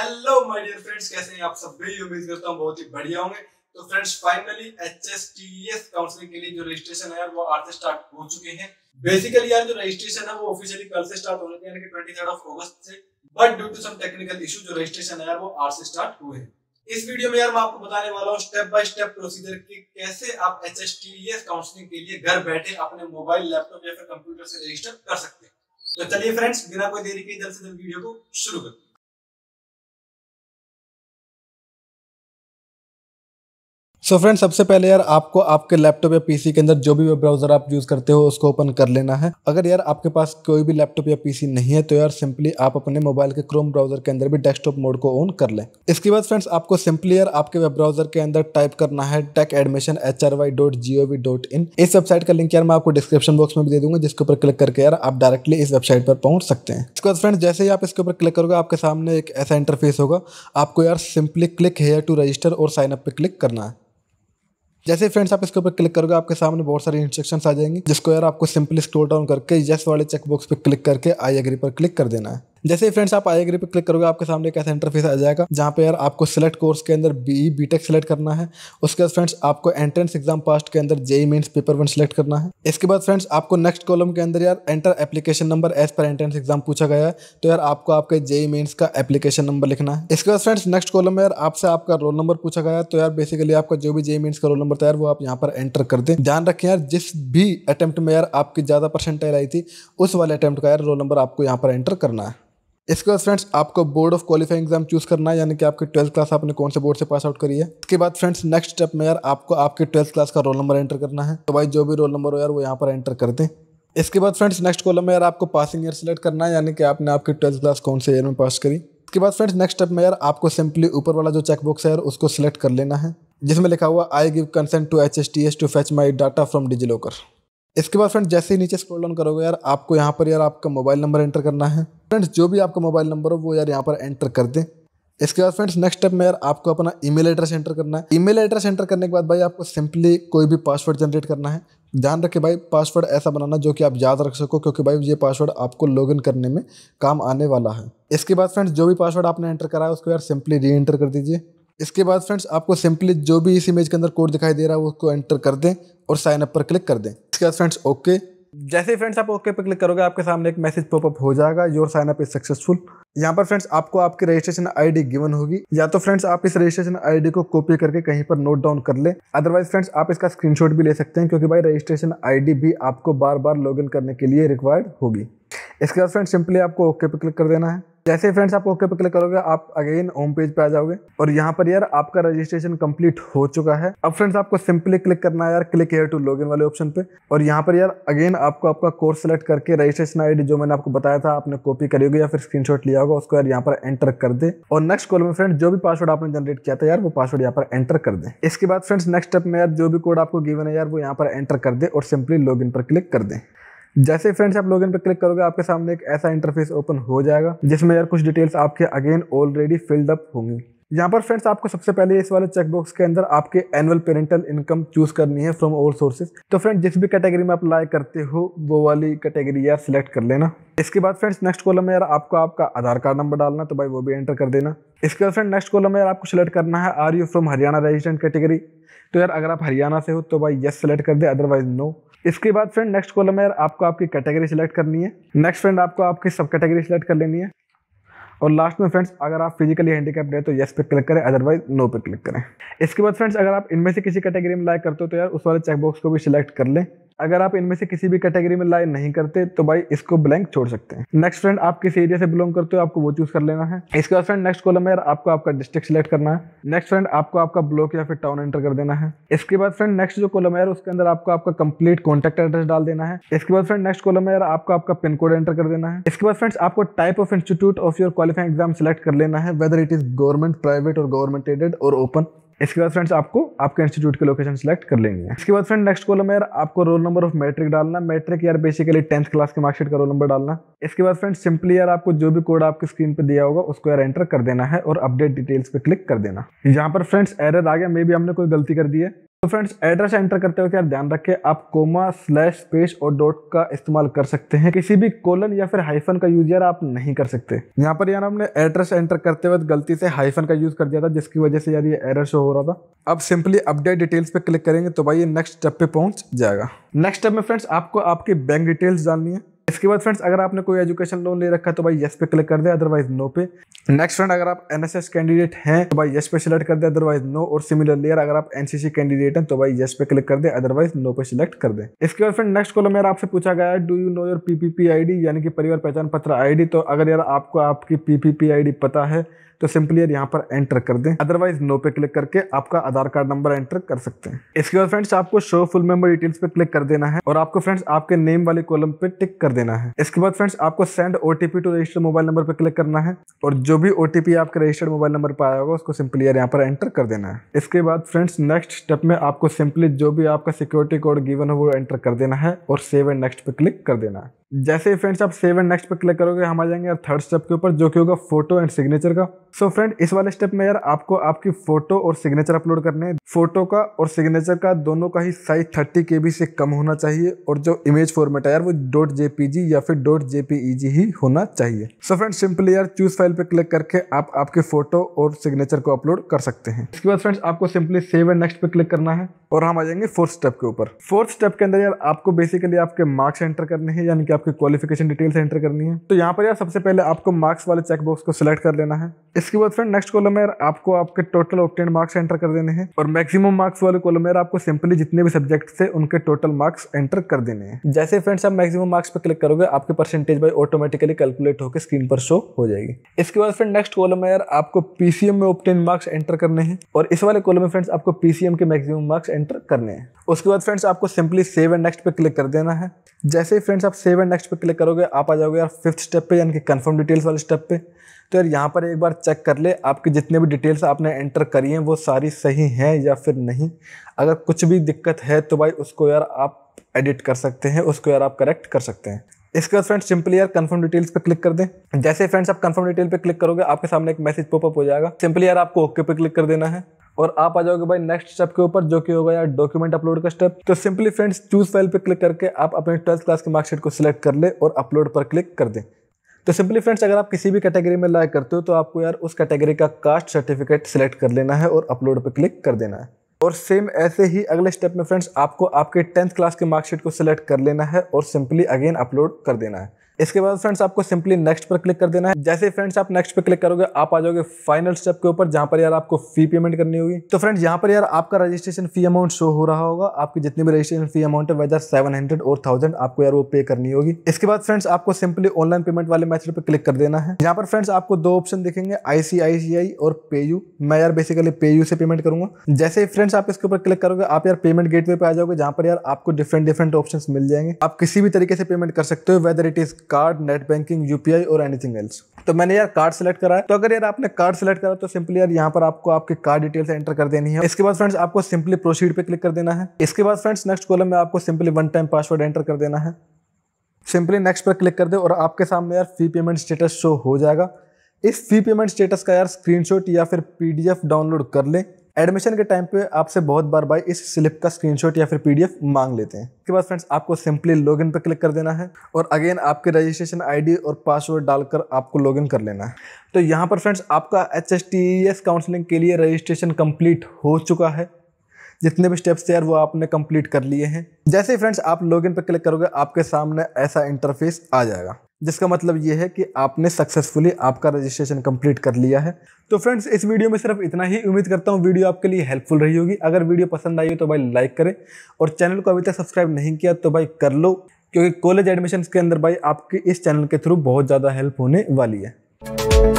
hello my dear friends कैसे हैं आप सब भी उम्मीद करता हूं बहुत ही बढ़िया होंगे तो friends finally H S T S counselling के लिए जो रजिस्ट्रेशन है वो आज से स्टार्ट हो चुके हैं बेसिकली यार जो रजिस्ट्रेशन है वो ऑफिशियली कल से स्टार्ट होने यानी कि ट्वेंटी थर्ड ऑफ अगस्त से but due to some technical issue जो रजिस्ट्रेशन है यार वो आज से स्टार्ट हुए हैं इस वीडियो में यार मैं आपको बताने वाला हूँ स्टेप बाय स्टेप प्रोसीजर कि कैसे आप H S T S counselling के लिए घर बैठे अपने मोबाइल लैपटॉप या फिर कंप्यूटर से रजिस्टर कर सकते हैं तो चलिए फ्रेंड्स बिना कोई देरी के जल्द से जल्द वीडियो को शुरू करते हैं सो so फ्रेंड सबसे पहले यार आपको आपके लैपटॉप या पीसी के अंदर जो भी वेब ब्राउजर आप यूज करते हो उसको ओपन कर लेना है अगर यार आपके पास कोई भी लैपटॉप या पीसी नहीं है तो यार सिंपली आप अपने मोबाइल के क्रोम ब्राउजर के अंदर भी डेस्कटॉप मोड को ऑन कर लें इसके बाद फ्रेंड्स आपको सिंपली यार आपके वेब ब्राउजर के अंदर टाइप करना है tech admission H R Y dot G O V dot in इस वेबसाइट का लिंक यार मैं आपको डिस्क्रिप्शन बॉक्स में भी दे दूंगा जिसके ऊपर क्लिक करके यार आप डायरेक्टली इस वेबसाइट पर पहुंच सकते हैं इसके बाद फ्रेंड्स जैसे ही आप इसके ऊपर क्लिक करोगे आपके सामने एक ऐसा इंटरफेस होगा आपको यार simply click here to register और साइन अप पे क्लिक करना है जैसे फ्रेंड्स आप इसके ऊपर क्लिक करोगे आपके सामने बहुत सारी इंस्ट्रक्शंस आ जाएंगे जिसको यार आपको सिंपली स्क्रोल डाउन करके यस वाले चेकबॉक्स पे क्लिक करके आई एग्री पर क्लिक कर देना है जैसे ही फ्रेंड्स आप आई एग्री पे क्लिक करोगे आपके सामने कैसा इंटरफेस आ जाएगा जहाँ पे यार आपको सिलेक्ट कोर्स के अंदर बी बी टेक सेलेक्ट करना है उसके बाद फ्रेंड्स आपको एंट्रेंस एग्जाम पास्ट के अंदर JEE main paper one select करना है इसके बाद फ्रेंड्स आपको नेक्स्ट कॉलम के अंदर यार एंटर एप्लीकेशन नंबर एज पर एंट्रेंस एग्जाम पूछा गया है तो यार आपको आपके जेई मेन्स e e का एप्लीकेशन नंबर लिखना है इसके बाद फ्रेंड्स नेक्स्ट कॉलम में यार आपसे आपका रोल नंबर पूछा गया तो यार बेसिकली आपका जो भी जेई मीन e का रोल नंबर था यार वो आप यहाँ पर एंटर कर दें ध्यान रखें यार जिस भी अटैम्प्ट में यार आपकी ज़्यादा परसेंटेज आई थी उस वाले अटैम्प्ट का यार रोल नंबर आपको यहाँ पर एंटर करना है इसके बाद फ्रेंड्स आपको board of qualifying exam choose करना है यानी कि आपकी ट्वेल्थ क्लास आपने कौन से बोर्ड से पास आउट करी है इसके बाद फ्रेंड्स नेक्स्ट स्टेप में यार आपको आपके ट्वेल्थ क्लास का रोल नंबर एंटर करना है तो भाई जो भी रोल नंबर हो यार वो यहाँ पर एंटर कर दें इसके बाद फ्रेंड्स नेक्स्ट कॉलम में यार आपको पासिंग ईयर सेलेक्ट करना है यानी कि आपने आपकी ट्वेल्थ क्लास कौन से ईयर में पास करी इसके बाद फ्रेंड्स नेक्स्ट स्टेप में यार आपको सिंपली ऊपर वाला जो चेकबॉक्स है यार उसको सिलेक्ट कर लेना है जिसमें लिखा हुआ I give consent to H S T S to fetch my data from DigiLocker इसके बाद फ्रेंड जैसे ही नीचे स्क्रॉल डाउन करोगे यार आपको यहाँ पर यार आपका मोबाइल नंबर एंटर करना है फ्रेंड्स जो भी आपका मोबाइल नंबर हो वो यार यहाँ पर एंटर कर दें इसके बाद फ्रेंड्स नेक्स्ट स्टेप में यार आपको अपना ईमेल एड्रेस एंटर करना है ईमेल एड्रेस एंटर करने के बाद भाई आपको सिंपली कोई भी पासवर्ड जनरेट करना है ध्यान रखें भाई पासवर्ड ऐसा बनाना जो कि आप याद रख सको क्योंकि भाई ये पासवर्ड आपको लॉगिन करने में काम आने वाला है इसके बाद फ्रेंड्स जो भी पासवर्ड आपने एंटर करा है उसको यार सिंपली री एंटर कर दीजिए इसके बाद फ्रेंड्स आपको सिंपली जो भी इस इमेज के अंदर कोड दिखाई दे रहा है उसको एंटर कर दें और साइनअप पर क्लिक कर दें इसके बाद फ्रेंड्स ओके जैसे फ्रेंड्स आप ओके पे क्लिक करोगे आपके सामने एक मैसेज पॉपअप हो जाएगा your sign up is successful यहाँ पर फ्रेंड्स आपको आपकी रजिस्ट्रेशन आईडी गिवन होगी या तो फ्रेंड्स आप इस रजिस्ट्रेशन आईडी को कॉपी करके कहीं पर नोट डाउन कर ले अदरवाइज फ्रेंड्स आप इसका स्क्रीनशॉट भी ले सकते हैं क्योंकि भाई रजिस्ट्रेशन आईडी भी आपको बार बार लॉगिन करने के लिए रिक्वायर्ड होगी इसके बाद फ्रेंड्स सिंपली आपको ओके पे क्लिक कर देना है जैसे फ्रेंड्स आप ओके पे क्लिक करोगे आप अगेन होम पेज पे आ जाओगे और यहाँ पर यार आपका रजिस्ट्रेशन कंप्लीट हो चुका है अब फ्रेंड्स आपको सिंपली क्लिक करना है यार क्लिक हेयर टू लॉगिन वाले ऑप्शन पे और यहाँ पर यार अगेन आपको आपका कोर्स सेलेक्ट करके रजिस्ट्रेशन आईडी जो मैंने आपको बताया था आपने कॉपी करी होगी या फिर स्क्रीनशॉट लिया होगा उसको यार यहाँ पर एंटर कर दे और नेक्स्ट कॉल में फ्रेंड जो भी पासवर्ड आपने जनरेट किया था यार वो पासवर्ड यहाँ पर एंटर कर दे इसके बाद फ्रेंड्स नेक्स्ट स्टेप में यार जो भी कोड आपको गिवन है यार वो यहाँ पर एंटर कर दे और सिंपली लॉग पर क्लिक कर दें जैसे फ्रेंड्स आप लोग इन पर क्लिक करोगे आपके सामने एक ऐसा इंटरफेस ओपन हो जाएगा जिसमें यार कुछ डिटेल्स आपके अगेन ऑलरेडी फिल्ड अप होंगी यहाँ पर फ्रेंड्स आपको सबसे पहले इस वाले चेकबॉक्स के अंदर आपके एनुअल पेरेंटल इनकम चूज करनी है फ्रॉम ऑल सोर्सेज तो फ्रेंड जिस भी कैटेगरी में आप लाइक करते हो वो वाली कैटेगरी यार सिलेक्ट कर लेना इसके बाद फ्रेंड्स नेक्स्ट कॉलम में यार आपको आपका आधार कार्ड नंबर डालना तो भाई वो भी एंटर कर देना इसके बाद फ्रेंड नेक्स्ट कॉलम में यार आपको सिलेक्ट करना है are you from Haryana resident category तो यार अगर आप हरियाणा से हो तो भाई यस सिलेक्ट कर दे अदरवाइज नो इसके बाद फ्रेंड नेक्स्ट कॉलम में आपको आपकी कैटेगरी सिलेक्ट करनी है नेक्स्ट फ्रेंड आपको आपकी सब कैटेगरी सिलेक्ट कर लेनी है और लास्ट में फ्रेंड्स अगर आप फिजिकली हैंडीकैप है तो येस पे क्लिक करें अदरवाइज नो पे क्लिक करें इसके बाद फ्रेंड्स अगर आप इनमें से किसी कैटेगरी में लाइक करते हो तो यार उस वाले चेकबॉक्स को भी सिलेक्ट कर लें अगर आप इनमें से किसी भी कैटेगरी में लाइन नहीं करते तो भाई इसको ब्लैंक छोड़ सकते हैं नेक्स्ट फ्रेंड आप किस एरिया से बिलोंग करते हो आपको वो चूज कर लेना है इसके बाद फ्रेंड नेक्स्ट कॉलम में आपको आपका डिस्ट्रिक्ट सिलेक्ट करना है नेक्स्ट फ्रेंड आपको आपका ब्लॉक या फिर टाउन एंटर कर देना है इसके बाद फ्रेंड नेक्स्ट जो कॉलम है उसके अंदर आपको आपका कंप्लीट कॉन्टेक्ट एड्रेस डाल देना है इसके बाद फ्रेंड नेक्स्ट कॉलम में आपको आपका पिन कोड एंटर कर देना है इसके बाद फ्रेंड्स आपको type of institute of your qualifying exam select कर लेना है whether it is government private और गवर्नमेंट एडेड और ओपन इसके बाद फ्रेंड्स आपको आपके इंस्टीट्यूट के लोकेशन सेलेक्ट कर लेंगे इसके बाद फ्रेंड नेक्स्ट कॉलम यार आपको रोल नंबर ऑफ मैट्रिक डालना मैट्रिक यार बेसिकली टेंथ क्लास के मार्कशीट का रोल नंबर डालना इसके बाद फ्रेंड सिंपली यार आपको जो भी कोड आपकी स्क्रीन पर दिया होगा उसको यार एंटर कर देना है और अपडेट डिटेल्स पे क्लिक कर देना यहाँ पर फ्रेंड्स एरर आ गया मे भी हमने कोई गलती कर दी है तो फ्रेंड्स एड्रेस एंटर करते वक्त यार ध्यान रखें आप कोमा स्लैश स्पेस और डॉट का इस्तेमाल कर सकते हैं किसी भी कोलन या फिर हाइफन का यूज यार आप नहीं कर सकते यहाँ पर यार हमने एड्रेस एंटर करते वक्त गलती से हाइफन का यूज कर दिया था जिसकी वजह से यार ये एरर शो हो रहा था अब सिंपली अपडेट डिटेल्स पे क्लिक करेंगे तो भाई ये नेक्स्ट स्टेप पे पहुंच जाएगा नेक्स्ट स्टेप में फ्रेंड्स आपको आपकी बैंक डिटेल्स डालनी है इसके बाद फ्रेंड्स अगर आपने कोई एजुकेशन लोन ले रखा है तो भाई यस पे क्लिक कर दे अदरवाइज नो पे नेक्स्ट फ्रेंड अगर आप एनएसएस कैंडिडेट हैं तो भाई यस पे सिलेक्ट कर दे अदरवाइज नो और सिमिलरली अगर आप एनसीसी कैंडिडेट हैं तो भाई यस पे क्लिक कर दे अदरवाइज नो पे सिलेक्ट कर दे इसके बाद फ्रेंड नेक्स्ट कॉलम यार आपसे पूछा गया है do you know your PPP I यानी कि परिवार पहचान पत्र आई तो अगर यार आपको आपकी पीपीपी आई पता है तो सिंपली यार यहाँ पर एंटर कर दें अदरवाइज नो पे क्लिक करके आपका आधार कार्ड नंबर एंटर कर सकते हैं इसके बाद फ्रेंड्स आपको शो फुल मेंबर डिटेल्स पे क्लिक कर देना है और आपको फ्रेंड्स आपके नेम वाले कॉलम पे टिक कर देना है इसके बाद फ्रेंड्स आपको send OTP to registered mobile number पर क्लिक करना है और जो भी ओटीपी आपके रजिस्टर्ड मोबाइल नंबर पर आया होगा उसको सिंपली यार यहाँ पर एंटर कर देना है इसके बाद फ्रेंड्स नेक्स्ट स्टेप में आपको सिंपली जो भी आपका सिक्योरिटी कोड गिवन हो वो एंटर कर देना है और सेव एंड नेक्स्ट पे क्लिक कर देना है जैसे ही फ्रेंड्स आप सेव एंड नेक्स्ट पर क्लिक करोगे हम आ जाएंगे थर्ड स्टेप के ऊपर जो कि होगा फोटो एंड सिग्नेचर का सो so फ्रेंड इस वाले स्टेप में यार आपको आपकी फोटो और सिग्नेचर अपलोड करने हैं फोटो का और सिग्नेचर का दोनों का ही साइज थर्टी के से कम होना चाहिए और जो इमेज फॉर्मेट है यार वो डॉट जेपीजी या फिर डॉट जेपीईजी ही होना चाहिए सो फ्रेंड सिंपली यार चूज फाइल पर क्लिक करके आप आपके फोटो और सिग्नेचर को अपलोड कर सकते हैं इसके बाद फ्रेंड्स आपको सिंपली सेव एंड नेक्स्ट पे क्लिक करना है और हम आ जाएंगे फोर्थ स्टेप के ऊपर फोर्थ स्टेप के अंदर यार आपको बेसिकली आपके मार्क्स एंटर करने हैं यानी कि आपकी क्वालिफिकेशन डिटेल्स एंटर करनी है तो यहाँ पर यार सबसे पहले आपको मार्क्स वाले चेकबॉक्स को सिलेक्ट कर लेना है इसके बाद फ्रेंड नेक्स्ट कॉलम में आपको आपके टोटल ऑप्टेन मार्क्स एंटर कर देने हैं और मैक्सिमम मार्क्स वाले कॉलम में आपको सिंपली जितने भी सब्जेक्ट थे उनके टोटल मार्क्स एंटर कर देने हैं जैसे फ्रेंड्स आप मैक्सिमम मार्क्स पर क्लिक करोगे आपके परसेंटेज बाई ऑटोमेटिकली कैलकुलेट होकर स्क्रीन पर शो हो जाएगी इसके बाद फ्रेंड नेक्स्ट कॉलम में यार आपको पीसीएम में ऑप्टेन मार्क्स एंटर करने हैं और इस वाले कॉलम में फ्रेंड्स आपको पीसीएम के मैक्सिमम मार्क्स एंटर करने हैं उसके बाद फ्रेंड्स आपको सिंपली सेव एंड नेक्स्ट पे क्लिक कर देना है जैसे ही फ्रेंड्स आप सेव एंड नेक्स्ट पे क्लिक करोगे आप आ जाओगे यार फिफ्थ स्टेप पे यानी कि कंफर्म डिटेल्स वाले स्टेप पे तो यार यहाँ पर एक बार चेक कर ले आपकी जितने भी डिटेल्स आपने एंटर करी हैं वो सारी सही हैं या फिर नहीं अगर कुछ भी दिक्कत है तो भाई उसको यार आप एडिट कर सकते हैं उसको यार आप करेक्ट कर सकते हैं इसके बाद फ्रेंड्स सिंपली यार कंफर्म डिटेल्स पे क्लिक कर दें जैसे फ्रेंड्स आप कंफर्म डिटेल पे क्लिक करोगे आपके सामने एक मैसेज पॉपअप हो जाएगा सिंपली यार आपको ओके पे क्लिक कर देना है और आप आ जाओगे भाई नेक्स्ट स्टेप के ऊपर जो कि होगा यार डॉक्यूमेंट अपलोड का स्टेप तो सिंपली फ्रेंड्स चूज फाइल पे क्लिक करके आप अपने ट्वेल्थ क्लास की मार्कशीट को सिलेक्ट कर ले और अपलोड पर क्लिक कर दें तो सिंपली फ्रेंड्स अगर आप किसी भी कैटेगरी में लाइक करते हो तो आपको यार उस कैटेगरी का कास्ट सर्टिफिकेट सेलेक्ट कर लेना है और अपलोड पर क्लिक कर देना है और सेम ऐसे ही अगले स्टेप में फ्रेंड्स आपको आपके टेंथ क्लास के मार्कशीट को सिलेक्ट कर लेना है और सिंपली अगेन अपलोड कर देना है इसके बाद फ्रेंड्स आपको सिंपली नेक्स्ट पर क्लिक कर देना है जैसे फ्रेंड्स आप नेक्स्ट पर क्लिक करोगे आप आ जाओगे फाइनल स्टेप के ऊपर जहां पर यार आपको फी पेमेंट करनी होगी तो फ्रेंड्स यहाँ पर यार आपका रजिस्ट्रेशन फी अमाउंट शो हो रहा होगा आपकी जितनी भी रजिस्ट्रेशन फी अमाउंट है वेदर सेवन हंड्रेड और थाउजेंड आपको यार वो पे करनी होगी इसके बाद फ्रेंड्स आपको सिंपली ऑनलाइन पेमेंट वाले मैथड पर क्लिक कर देना है यहाँ पर फ्रेंड्स आपको दो ऑप्शन दिखेंगे आईसीआईसीआई और पेयू मैं यार बेसिकली पेयू से पेमेंट करूंगा जैसे ही फ्रेंड्स आप इसके ऊपर क्लिक करोगे आप यार पेमेंट गेटवे पे आ जाओगे जहाँ पर यार आपको डिफरेंट डिफरेंट ऑप्शन मिल जाएंगे आप किसी भी तरीके से पेमेंट कर सकते हो whether it is card net banking UPI और एनीथिंग एल्स तो मैंने यार कार्ड सेलेक्ट करा है तो अगर यार आपने कार्ड सेलेक्ट करा तो सिंपली यार यहाँ पर आपको आपके कार्ड डिटेल्स एंटर कर देनी है इसके बाद फ्रेंड्स आपको सिंपली प्रोसीड पे क्लिक कर देना है इसके बाद फ्रेंड्स नेक्स्ट कॉलम में आपको simply one time password enter कर देना है सिंपली नेक्स्ट पर क्लिक कर दे और आपके सामने यार फी पेमेंट स्टेटस शो हो जाएगा इस फी पेमेंट स्टेटस का यार स्क्रीनशॉट या फिर पीडीएफ डाउनलोड कर लें एडमिशन के टाइम पे आपसे बहुत बार भाई इस स्लिप का स्क्रीनशॉट या फिर पीडीएफ मांग लेते हैं इसके बाद फ्रेंड्स आपको सिंपली लॉगिन पर क्लिक कर देना है और अगेन आपके रजिस्ट्रेशन आईडी और पासवर्ड डालकर आपको लॉगिन कर लेना है तो यहाँ पर फ्रेंड्स आपका एच काउंसलिंग e के लिए रजिस्ट्रेशन कम्प्लीट हो चुका है जितने भी स्टेप्स थे यार वो आपने कंप्लीट कर लिए हैं जैसे ही फ्रेंड्स आप लॉगिन पर क्लिक करोगे आपके सामने ऐसा इंटरफेस आ जाएगा जिसका मतलब ये है कि आपने सक्सेसफुली आपका रजिस्ट्रेशन कंप्लीट कर लिया है तो फ्रेंड्स इस वीडियो में सिर्फ इतना ही उम्मीद करता हूँ वीडियो आपके लिए हेल्पफुल रही होगी अगर वीडियो पसंद आई हो तो भाई लाइक करें और चैनल को अभी तक सब्सक्राइब नहीं किया तो भाई कर लो क्योंकि कॉलेज एडमिशन के अंदर भाई आपके इस चैनल के थ्रू बहुत ज़्यादा हेल्प होने वाली है